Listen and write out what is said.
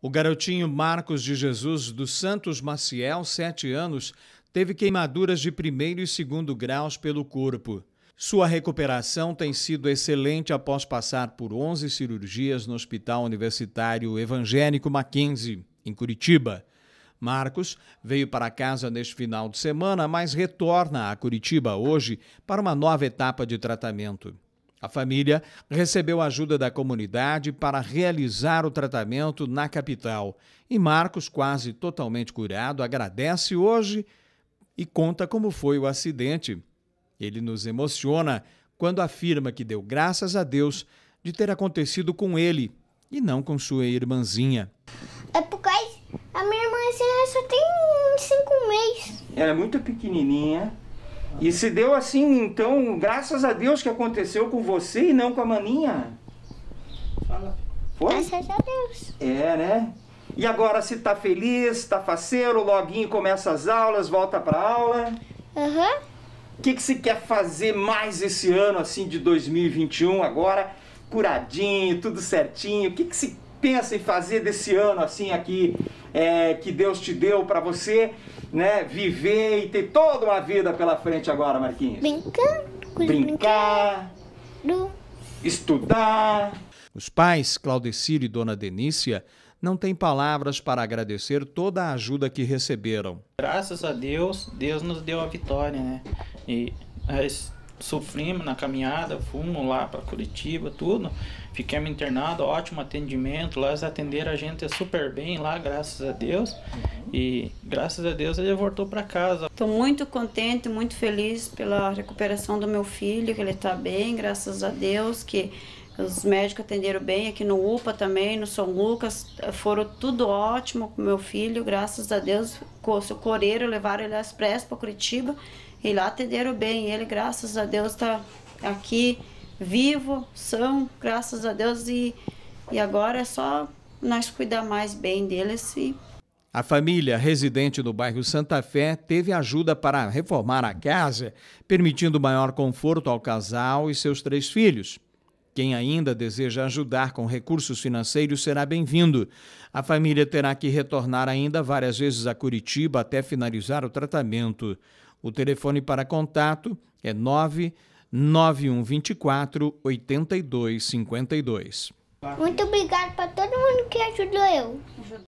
O garotinho Marcos de Jesus dos Santos Maciel, 7 anos, teve queimaduras de primeiro e segundo graus pelo corpo. Sua recuperação tem sido excelente após passar por 11 cirurgias no Hospital Universitário Evangélico Mackenzie, em Curitiba. Marcos veio para casa neste final de semana, mas retorna a Curitiba hoje para uma nova etapa de tratamento. A família recebeu ajuda da comunidade para realizar o tratamento na capital. E Marcos, quase totalmente curado, agradece hoje e conta como foi o acidente. Ele nos emociona quando afirma que deu graças a Deus de ter acontecido com ele e não com sua irmãzinha. É porque a minha irmãzinha só tem cinco meses. Ela é muito pequenininha e se deu assim, então, graças a Deus que aconteceu com você e não com a maninha. Fala. Foi? Graças a Deus. É, né? E agora, se tá feliz, tá faceiro, loguinho começa as aulas, volta pra aula. Aham. Uhum. O que, que você quer fazer mais esse ano, assim, de 2021, agora? Curadinho, tudo certinho. O que, que você pensa em fazer desse ano assim aqui é, que Deus te deu para você, né, viver e ter toda uma vida pela frente agora, Marquinhos? Brincar, brincar, brincar estudar. Os pais, Claudecir e Dona Denícia, não têm palavras para agradecer toda a ajuda que receberam. Graças a Deus, Deus nos deu a vitória, né? E sofrimos na caminhada, fomos lá para Curitiba, tudo. Fiquemos internados, ótimo atendimento. Lá eles atenderam a gente super bem lá, graças a Deus. Uhum. E graças a Deus ele voltou para casa. Estou muito contente, muito feliz pela recuperação do meu filho, que ele está bem, graças a Deus, que os médicos atenderam bem aqui no UPA também, no São Lucas, foram tudo ótimo com meu filho, graças a Deus, com o seu coreiro, levaram ele às pressas para Curitiba. E lá atenderam bem ele, graças a Deus, está aqui vivo, são, graças a Deus, e, e agora é só nós cuidar mais bem deles e a família residente no bairro Santa Fé teve ajuda para reformar a casa, permitindo maior conforto ao casal e seus três filhos. Quem ainda deseja ajudar com recursos financeiros será bem-vindo. A família terá que retornar ainda várias vezes a Curitiba até finalizar o tratamento. O telefone para contato é 99124 8252. Muito obrigado para todo mundo que ajudou eu.